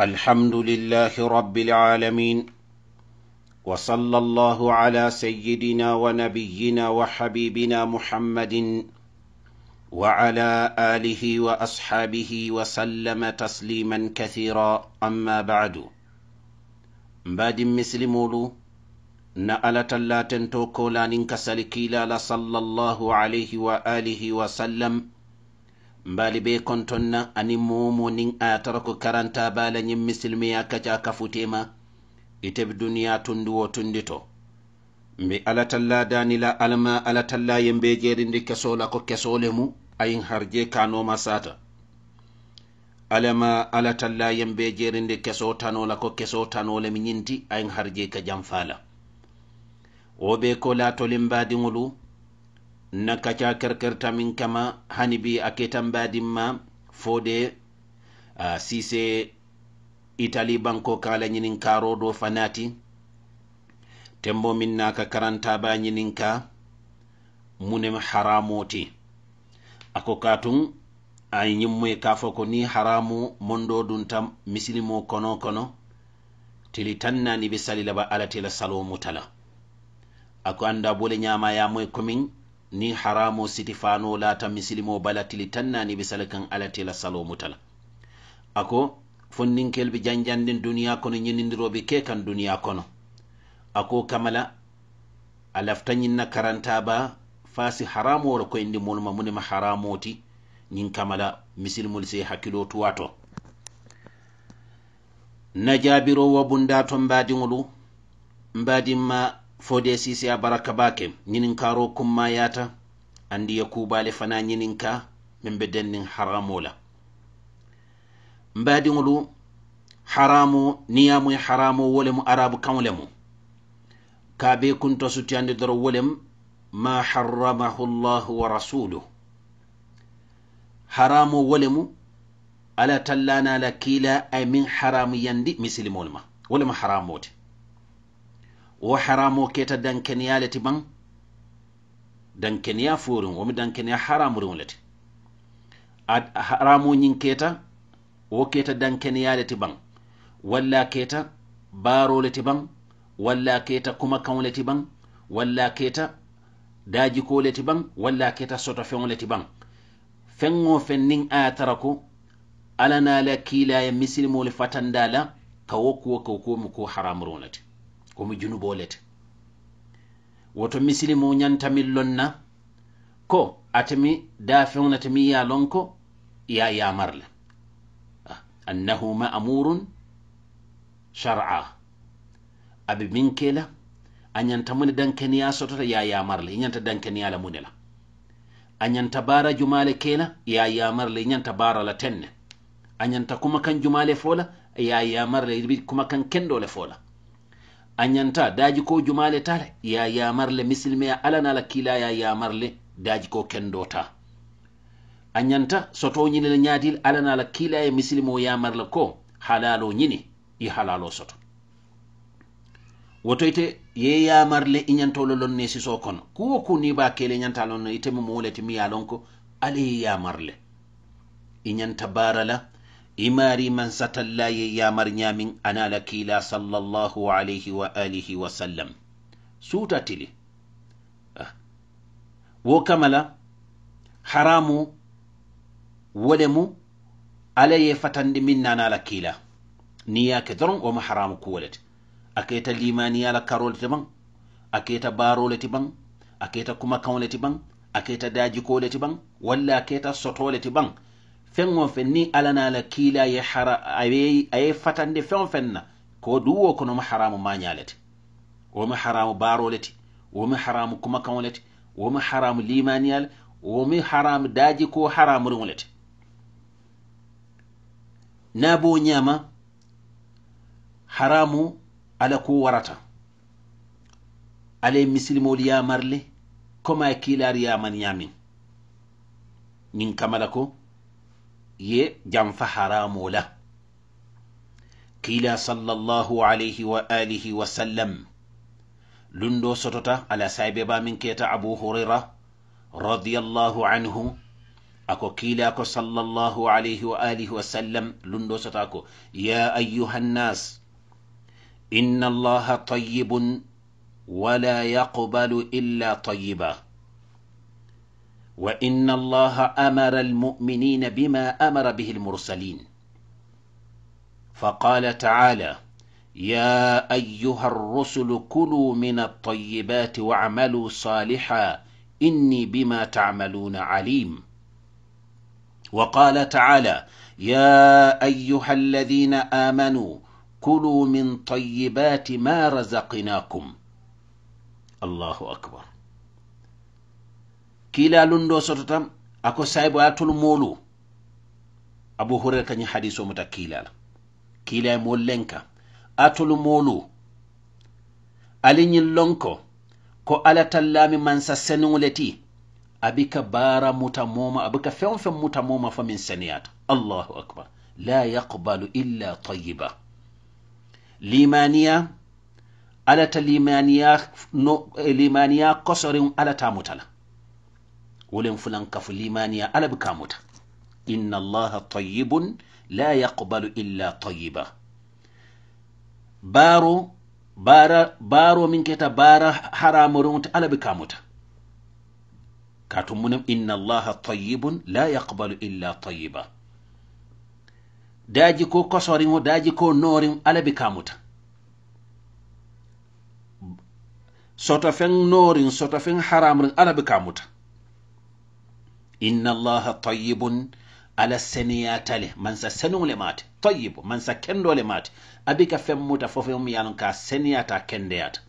الحمد لله رب العالمين وصلى الله على سيدنا ونبينا وحبيبنا محمد وعلى اله واصحابه وسلم تسليما كثيرا اما بعد بعد misilimolu na ala tallaten to kolanin kasali الله عليه وآله وسلم mbali be kontonna ani momo nin atara ko karanta bala yin misilmi ya kaca ka futema ite duniya tundu wo tundi to mbi alatalla danila alma alatalla yin be jerindi kesola ko kesole mu ayin harje kanoma sata alama alatalla yin be jerindi keso tanola ko keso tanole mi yinti ayin harje ka jamfala wo be ko latolin badiŋolu nakkaca kerkerta min kama hani bi a ketan badinma fo de a sise italy banko kala ñinin karo do fanati tembo min naka karantaba ñininka munem haramoti ako katun a ñimmoy ka fo ko ni haramu mondo dun tam misilimo kono kono tili tan nani be salilaba alatela salomutala ako anda bole ñama yamoy commune ni haramo sitifano lata misilimo balatili tannani be salakan alatila salomutala ako fonninkel be janjandin duniya kono ñinidiroɓe ke kan duniya kono ako kamala alaftañinna karantaba fasi haramoro ko indi molma munema haramoti ñin kamala misilmol se hakkilo tuwato najabirowo bundaton mbadiŋolu mbadinma fo de sise a baraka bake ñinin karo kumma yata andi ye kubale fana ñinin ka min be dennin haramo la mbadiŋolu haramu niyamuye haramo wolemu arabu kaŋo lemu ka be kunto sutiyandi doro wolem ma harramahu llahu wa rasuluh haramu wolemu ala tallana la kila ay min haramu yandi misilimolu ma wolemu haramote wo haramo keta dankeneya le ti baŋ dankeneya fooriŋ womi dankeneya haramuriŋo le ti a haramo ñiŋ keta wo keta dankeneya le ti baŋ walla keta baaro le ti baŋ walla keta kumakaŋo le ti baŋ walla keta daajikoo le ti baŋ walla keta sotofeŋo le ti baŋ feŋ feŋ niŋ a ye tara ko alla naala kiila ye misilimolu fatanda la ka wo kuwo ka wo kuwo ko haramuriŋo le ti wo mu junuboo le te woto misilimu ñanta min lon na ko atemi daafeŋo na temi ye a lon ko ye a yamar le ah, annahu amurun shar'a abe miŋ ke la a ñanta mu ne dankeniya sotota ye a yamar le i ñanta dankeniya la mu ne la a ñanta baara jumaale ke la ye a yamar le i ñanta baara la ne a ñanta kumakan jumaale fo la ye a yamar le i be kan kendo le fo la a ñanta daji ko jumale tala ya yamarle misilmeya ala nala kilaya yamarle daji ko kendota a ñanta soto ñini le ñaatil ala nala kilaya yamar le ko halalo ñini i halalo soto wotoyte ye yamarle i ñantolo lon ne siso kono kuwo ku ni ba kele ñanta lon itemu moleti mi ya lon ko ala ye yamarle i ñanta bara la إماري من ستلاي يا مرنيام أنا لكيلا صلى الله عليه وآله وسلم سوتا تلي أه. وكملا حرام ولمو علي فتند منا أنا لكيلا نيا كدرون وما حرام كولت أكيت الليمانيا لكارول تبان أكيت بارول تبان أكيت كما كون تبان أكيت داجي كول تبان ولا أكيت سطول تبان fɛn o fɛn ni ala na la kiila ye hara de fatande o fɛn na ko du wo kɔnɔ ma haramu ɲa le ti mu haramu baaro le ti womo haramu kumakan le ti mu haramu limaniya le mu haramu daji ko haramuriŋo le ti na bo nyama haramu ala ko warata ale ye ya marle koma ye ya man ñamin nin kamala ko ye janfa haramo la kiila sallllahu alayhi wa alihi wa sallam lundo sotota ala sahibe ba min keta abu hurira radiallahu anhu ako kiila ko sallllahu alayhi wa alihi wa sallam lundo sota ko ya ayuha nnas inna allaha tayibun wala yaqbalu إلا tayiba وإن الله أمر المؤمنين بما أمر به المرسلين فقال تعالى يا أيها الرسل كلوا من الطيبات واعملوا صالحا إني بما تعملون عليم وقال تعالى يا أيها الذين آمنوا كلوا من طيبات ما رزقناكم الله أكبر kila lundo sototam ako saybo ya tol molu abu hurera kañi hadiso muta kilala kila e mol lenka atol molu aliñin lonko ko ala tallami mansa senuŋole ti abika bara muta moma abika feŋ feŋ muta moma fo min seniyata allahu akbar la yaqbalu illa tayiba limaniya alata limaniya no limaniya kosorin alata mutala ولن فلان كف ليمانيا على بكاموتا إن الله طيب لا يقبل إلا طيبا بارو بارا بارو من كتا بارا حرام رونت على بكاموتا كاتمون إن الله طيب لا يقبل إلا طيبا داجي كو كسورين داجي كو نورين على بكاموتا soto feŋ noorin soto feŋ haramrin ala be kamuta inna allaha tayyibun ala seneyatale man sa senole mate tayyibu man sa kendole mate abi ka femmuta fofem yalon ka seneyata kendeyata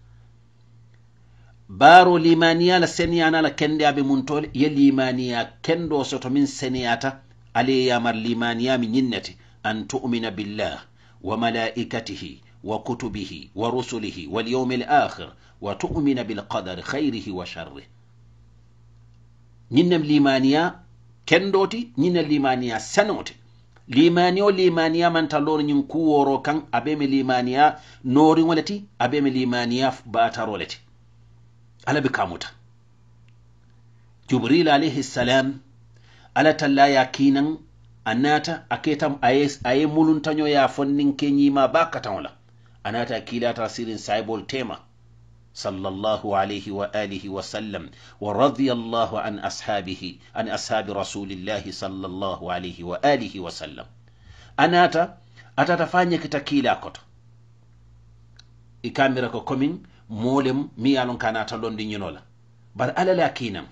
baro limaniya la seneyana la kendeya be mun tole ye limaniya kendo soto min seneyata ale yamar limaniya mi ñinnete an tu'mina billah wa malaikatihi wa kutubihi wa rusulihi wal yawmil akhir wa tu'mina bil qadari khayrihi wa sharrihi ñinnem limaniya kendoti ñinne limaniya senote limaniyo limaniya loro ñin kuworo kan abeme limaniya noriŋo abeme limaniya bataro ala be kamuta jibril alayhi salam ala talla ya kinan anata aketam aye muluntaño ya fonnin ke ñima ba anata kilata sirin saybol tema صلى الله عليه وآله وسلم ورضي الله عن أصحابه عن أصحاب رسول الله صلى الله عليه وآله وسلم أنا أتا أتا أتتفاني كتكيلا كتا إكامرة كومين مولم ميالون كان أتا لون دي نينولا بار ألا لأكينا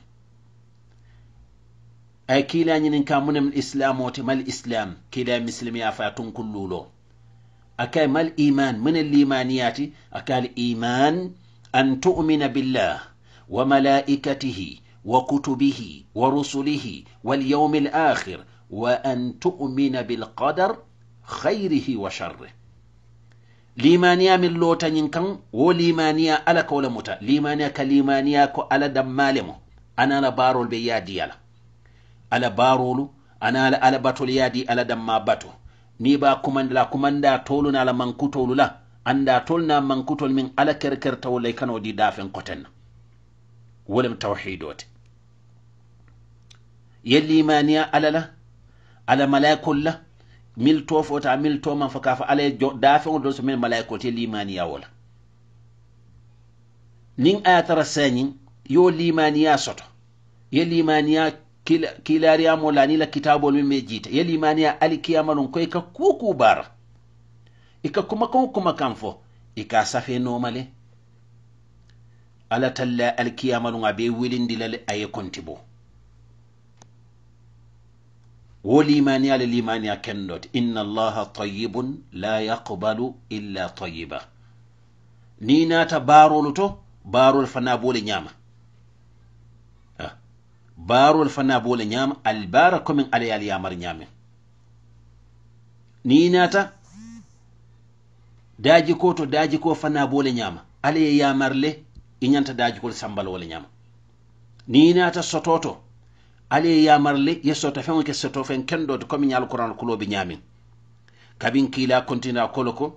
أي كيلا نين كامون من الإسلام وتما الإسلام كيلا مسلمي أفاتون كلولو أكاي مال إيمان من الإيمانيات أكاي الإيمان أن تؤمن بالله وملائكته وكتبه ورسله واليوم الآخر وأن تؤمن بالقدر خيره وشره limaniya min lota ñin kan wo limaniya ala ka wo le muta limaniya ka limaniya ko ala dammale mo ana la baarol be ya di ala ala baarolu ana la ala batol ya di ala damma bato ni ba kumandala kumanda tolu na ala mankutolu la anda tolna mankutol min ala kerkertawo lay kano di dafen koten wolem tawhidote yelli limaniya ala la ala malaikol la mil tofota mil to man faka fa ala dafen do so min malaikol te limaniya wala nin aya tara sañiŋ yo limaniya soto ye limaniya kilariyamo mo ni la kitabol min be jiita ye limaniya ali kiyama ɗon ka kuku bara ika kuma kan kuma kan fo ika safe nomale ala talla alkiyamaluŋ a be welindi dilal le a ye konti bo limani kendot inna allaha tayyibun la yaqbalu illa tayyiba ni nata baarolu to baarol fana bole nyama fana bole nyama albara komin ala ye yamar ni nata daaji ko to daaji ko fana boole ñaama ala ye yamarle i ñanta daajikol sambal wole ñaama ni naata sototo ala ye yamarle ye soto feŋo ke soto feŋ kendo to komi ñaal kuran kulo be ñaamin kabin kiila kontina kolo ko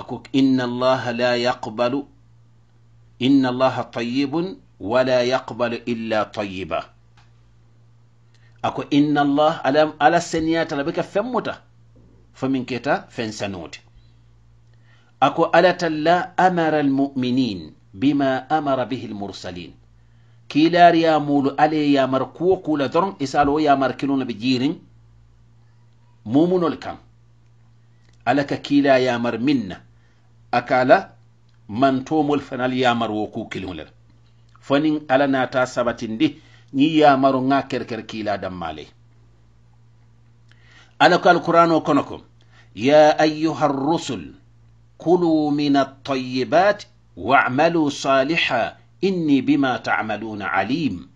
ako inna allaha la yaqbalu inna allaha tayibun wala yaqbalu illa tayiba ako inna allah ala, ala seniyata la be ka feŋ muta fo min keta feŋ sanote اكو ألا تلا أمر المؤمنين بما أمر به المرسلين كيلار يا مول ألي يا مركو قول درن إسالو يا مركلون بجيرن مومن الكم ألك كيلا يا مر منا أكالا من تومل فنال يا مر وكو كلون فنين ألا ناتا سبتين دي ني يا مر ناكر كر كيلا دمالي ألك القرآن وكنكم يا أيها الرسل كلوا من الطيبات واعملوا صالحا إني بما تعملون عليم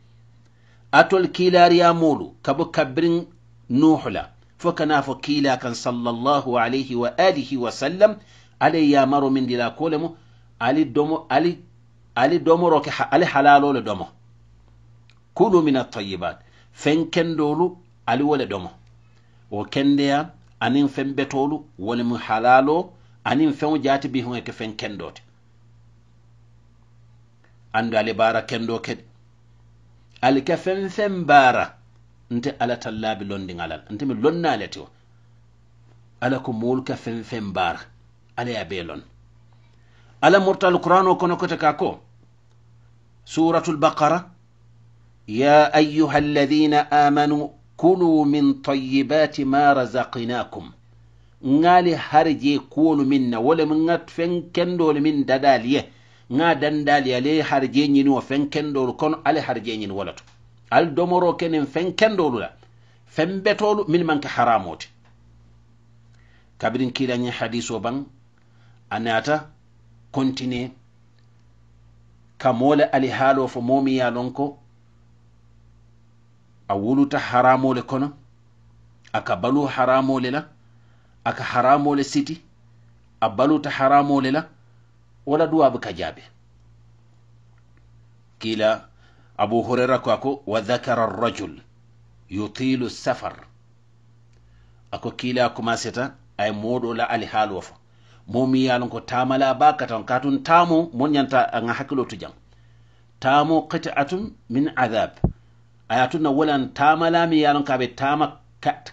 أتول كيلا ريامولو كبو كبرن نوحلا فكنا فكيلا كان صلى الله عليه وآله وسلم علي يامر من دلا كولمو علي دومو علي علي دومو روكي علي حلالو لدومو كلوا من الطيبات fenkendolu دولو wole ولا دومو kendeya anin أنين tolu بتولو ولمو حلالو anin fewu jaati bi huŋe ke fen kendo te andu ali baara kendo kede ali ke fen fen bara nte ala tallabi londi ngalal nte mi lonna le ti ala ko mul ke fen fen bara ala ya belon bee lon ala murta alqur'ano kono kote ka ko suratul baqara ya ayuha alladina amanu kulu min tayibati ma razaqnakum ŋali harje kuwolu min na wolemu ŋa fen kendolu min dadali ye ŋa dandali ale harje ñini wo fen kendolu kono ale harje ñini wo lato al domoro kenen fen kendolu la fen betolu min manke haramote kabirin kilañi hadis o ban a nata kontine ka mole ali haalo fo momi ya lon ko a wuluta haramole kono aka balu haramole la aka haramole siti a baluta haramole la wala duwaɓe ka jabe. kila abu hurera ko ako wa dhakara rajul yutilu safar ako kila seta ay modo la ali o momi yalon ko tamala baka tan katun tamo mon ñanta aga hakkilo to jam tamo qita'atun min adab aya tunna tamala mi yalon k'a be tama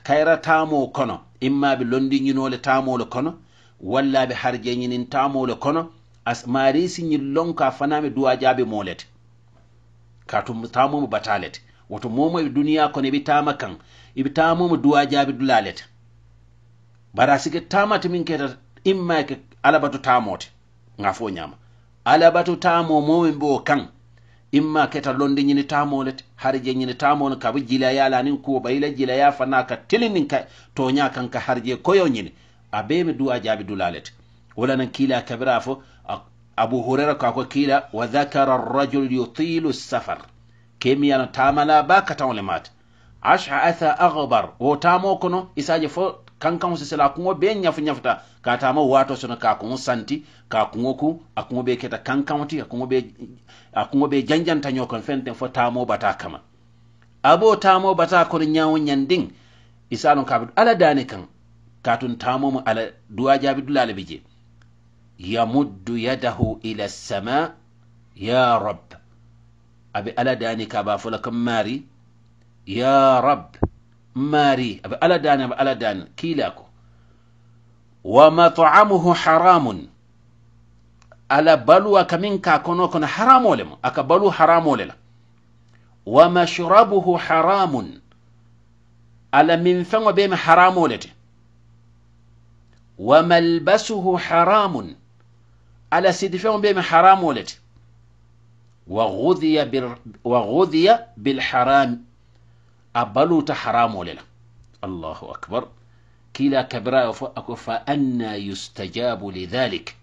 kayra tamo kono immaɓe londiñinole tamolo kono wallaɓe harjeñinin tamolo kono asmari siñillonko a fanaɓe duwajaɓe molete ka to tamomo batalete woto momo ɓe duniya kono eɓi tama kan eɓi tamomo duwajaɓe dulalete bara sike tamate min keta immake alabato tamote ga fo ñama alabato tamo momen ɓe o kan imma keta londi ñini tamole te harje ñini tamole kaɓa jilaya nin kuwo jila jilaya fana ka tilinin ka toña kan ka harje koyo ñini a ɓemi duwa jaabi dulalete wala nan kiila kabira fo abu hurera ka ko kiila wa dhakara arrajul yutilu safar kemiyana tamala ba kataŋole mate asha atha agbar wo tamo kono isaje fo kankaŋo sisila a kuŋo bee ta ka taama waato sono ka a kuŋo santi ka a kuŋo ku a kuŋo bee keta kankaŋo ti a kuŋo bee a kuŋo bee janjanta kono feŋ teŋ fo bata kama abo taamo bata kono ñaawo ñandiŋ isa lon ka ala daani kaŋ katun tamomo ala duwa jaabi dula ala bi je yamuddu yadahu ila sama ya rab abi ala daani ka baa fola kam maari ya rab ماري أبي ألا دان أبي ألا دان كيلاكو ومطعمه حرام ألا بلوا كمن كاكونو كنا حرام ولم أكا بلوا حرام وللا ومشربه حرام ألا من فنو بيم حرام ولتي وملبسه حرام ألا سيد فنو بيم حرام ولتي وغذي, بال... وغذي بالحرام أبلوت حرام لنا الله أكبر كلا كبرى فأنا يستجاب لذلك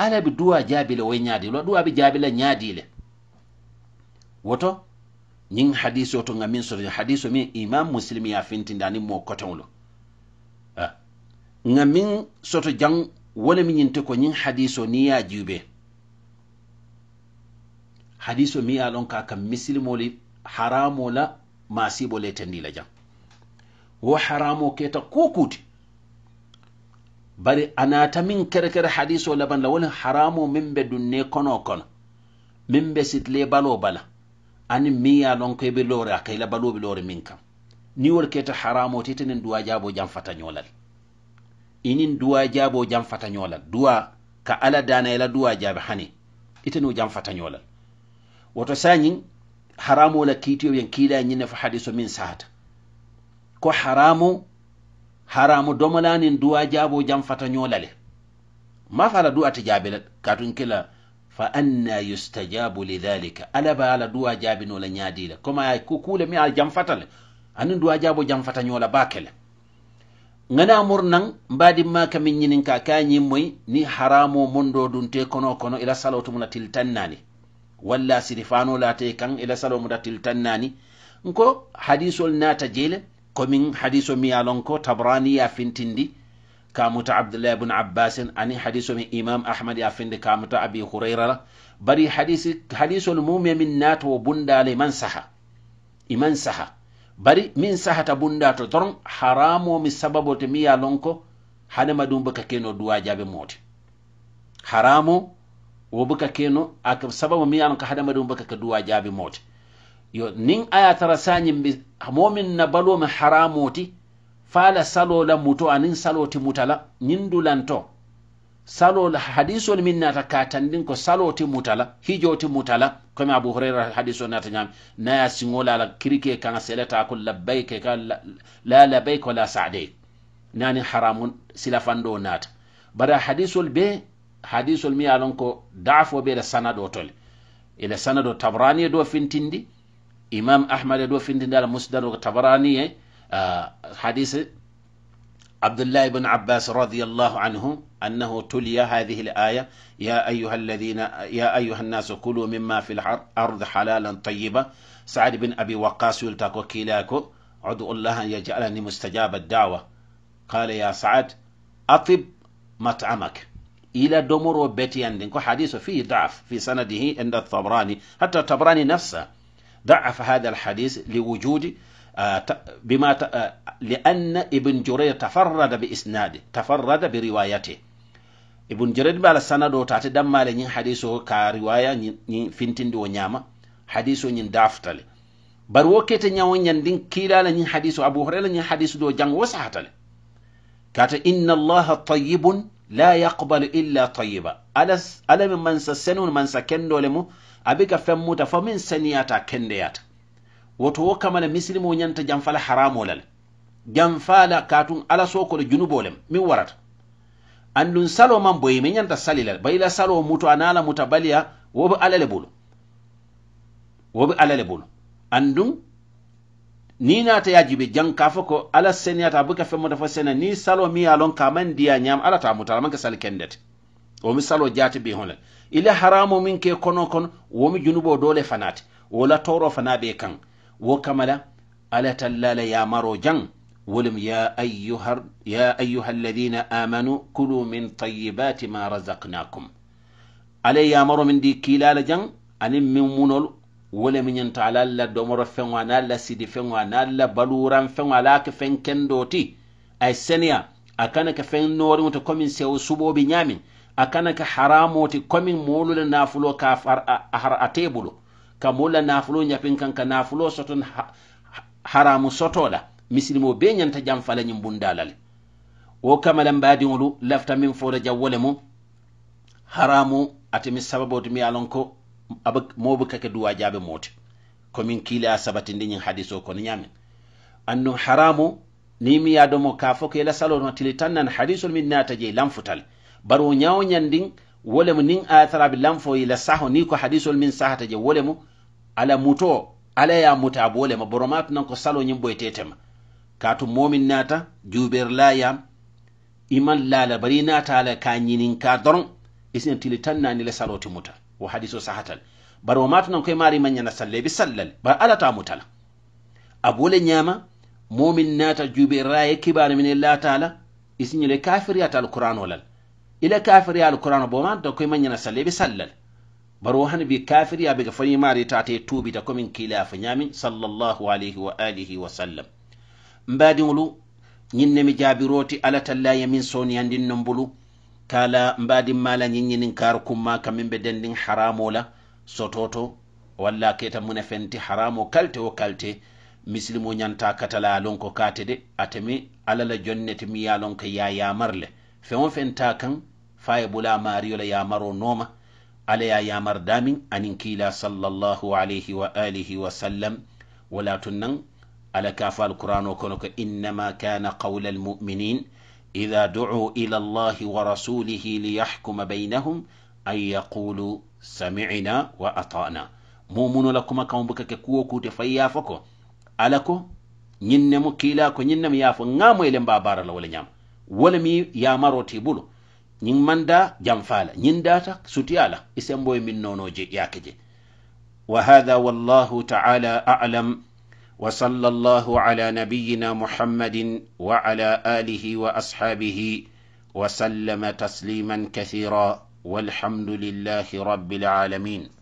ألا بدوا جابل وينادي لو دوا بجابل نادي له woto ñiŋ hadiso to ŋa miŋ soto hadiso miŋ imam muslim ye fintindani moo kotoŋo lo ŋa miŋ soto jaŋ wo le miŋ ko ñiŋ hadiso niŋ ye a juube hadiso miŋ ye a loŋ ka a ka misilimo le haramo la masibo le tendila jam wo haramo keta kukuti bari anata min kerekere hadiso laban la wala haramo min be dunne kono kono min be sitle balo bala ani mi ya lon ko be lore akay la balo be lore min kam ni wol keta haramo titenen duwa jabo jam fata nyolal inin duwa jabo jam fata nyolal duwa ka ala dana ila duwa jabe hani itenu jam fata nyolal woto sanyin haramo la kiitiyo yen kiila ñinne fo hadiso min saata ko haramo haramu domolanin duwa jabo jam fata ñolale ma fala duwa ta jabila katun kila fa anna yustajabu lidhalika ala ba ala duwa jabinola ñadila koma ay kukule mi al jam fatale anin duwa jabo jam fata ñola bakele ngana mur nan mbadi maka min ñinin ka kañi moy ni haramo mondo dunte kono kono ila salawtu muna tiltannani walla late kan ila salomuta tiltan nani nko hadisol nata jele komin hadiso mi yalon ko tabrani ya fintindi kamuta abdullah ibn abbas ani hadiso mi imam ahmad ya findi kamuta abi hurayra la bari hadisi hadisol mume min nato bunda le man saha iman saha bari min sahata bunda to doron haramo mi sababo te mi yalon ko hanema dum baka keno duwa jabe moti haramo wo buka keno aka sababu mi an ka hada madum buka ka duwa jabi moti yo nin aya tara sanyin bi momin na balo mi haramoti faala saloola muto anin salo ti mutala nyin dulanto salo la hadiso min nata katandin ko salo ti mutala hijo ti mutala kome abu huraira hadiso nata nyam na ya singola la kirike kan seleta ko labbaik ka la labbaik wala sa'daik nani naata. Bari nata bara hadisol be hadisol mi alon ko dafo be da sanado tole ila sanado tabrani do fintindi imam ahmad do fintindi ala musnad o tabrani e hadis abdullah ibn abbas radiyallahu anhu أنه تلي هذه الآية يا أيها الذين يا أيها الناس كلوا مما في ard halalan tayyiba سعد بن أبي وقاص يلتقو كيلاكو عدو الله أن يجعلني مستجاب الدعوة قال يا سعد أطب مطعمك إلى دمر بتيان كو حديث فيه ضعف في سنده عند الطبراني حتى الطبراني نفسه ضعف هذا الحديث لوجود آه، بما آه، لأن ابن جرير تفرد بإسناده تفرد بروايته ابن جرير بلا سند وتاتي دم نين حديثه كرواية نين فنتند ونعمة حديثه نين ضعفتله bari wo kete ñawo ñandin kiilala ñin hadisu أبو hurayra نين hadisu دو جان wo sahatale kata inna allaha tayibun la yaqbalu illa tayyiba ala min man sassenu man sakendole mu abiga femmuta fo min seniyata kendeyata wato wo kamala misilimo ñanta janfala haramolal janfala katun ala sokolo junubolem min warata andun salo man boyi min ñanta salilal bayila salo muto anala muta baliya wobe alale wobe alale bulu andun ni na ya jibe jan ka ko alla seneyata ta buka feŋ muta fa ni salo mi ye a ka man dia nyam ala ta muta ala man ke sali kende te mi salo jaati bi hono ila haramu min ke kono kono wo mi junubo dole fanati fana te wo la toro fana be kan. wo kamala ala tallala ya maro jan jaŋ ولم يا أيها يا أيها الذين آمنوا كلوا من طيبات ما رزقناكم علي يامر من دي كيلا لجن أن من منول wole mi ñanta ala la domoro feŋo ana la sidi feŋo ana la baluran feŋo ala ke feŋ kendo ti ay seniya a kana ke feŋ nooriŋo ti komin sewo suɓoɓe ñamin a kana ke haramo ti komin moolu le nafulo ka har ate bulu ka moolu la nafulo ñapin kan ka nafulo soton haramu soto la misilimo be ñanta jam fala ñiŋ bundala le wo kamalambadiŋolu lafita min fo la jawwo le mu haramu atemi sababo ti mi ye a lon ko moɓe kake duwa jaabe moote komin kiile a sabatindi ñin hadis o kono ñamen anno haramu ni mi yadomo ka fo ko yela salono tili tan nan hadisol min naata je lanfutal bari o ñawo ñandin wolemu nin ayataraɓe lanfo ila saho ni ko hadisol min sahata je wolemu ala muto ala ya muta a bolema boromatu nan ko salo ñin ɓoytetema katum momin naata juuɓer layam iman laala bari naata ala ka ñinin ka doron tili tan nani la saloti muta wo hadiso sahatal bari wo matunan koye maari man ñana salle be sallale bara alata mutala abole ñama momin naata juuɓe raye kibano min la taala isiñole kafiriyata alquran olal ila kafiriya alquran bo matunan koye man ñana salle be sallale bari wo hani bi kafiriya bega fani maari tate tuubita komin kilafa ñamin sallllahu alayhi wa alihi wa sallam mbadiŋolu ñinnemi jaabiroti alatalla yamin soniyandin non bulu kala mbadi mala ñiñinin kar kumma kamin be dendin haramo la sototo walla keta mune fenti haramo kalte o kalte misilimo ñanta katala lon ko kate de atemi ala la mi ya ko ya yamarle fen o fen kan faye bula mariyo la yamaro noma ala ya yamar damin anin kila sallallahu alayhi wa alihi wa sallam wala tun ala kafa alqur'ano kono ko innama kana qawla almuminin idha duu ila Allahi wa rasulihi liyahkuma bainahum an yaqulu sami'na wa ata'na mumunu la kuma kawmbuka ke kuwo kute fay yafo ko ala ko ñinne mu kiila ko ñinne mu yaafo ŋamo ele mba bara la wala ñama wala mi yamaro ti bulo ñiŋ manda janfala ñiŋ data sutiyala isemboye min nono je yakeje wa hadha wallahu ta'ala a'lam وصلى الله على نبينا محمد وعلى آله وأصحابه وسلم تسليما كثيرا والحمد لله رب العالمين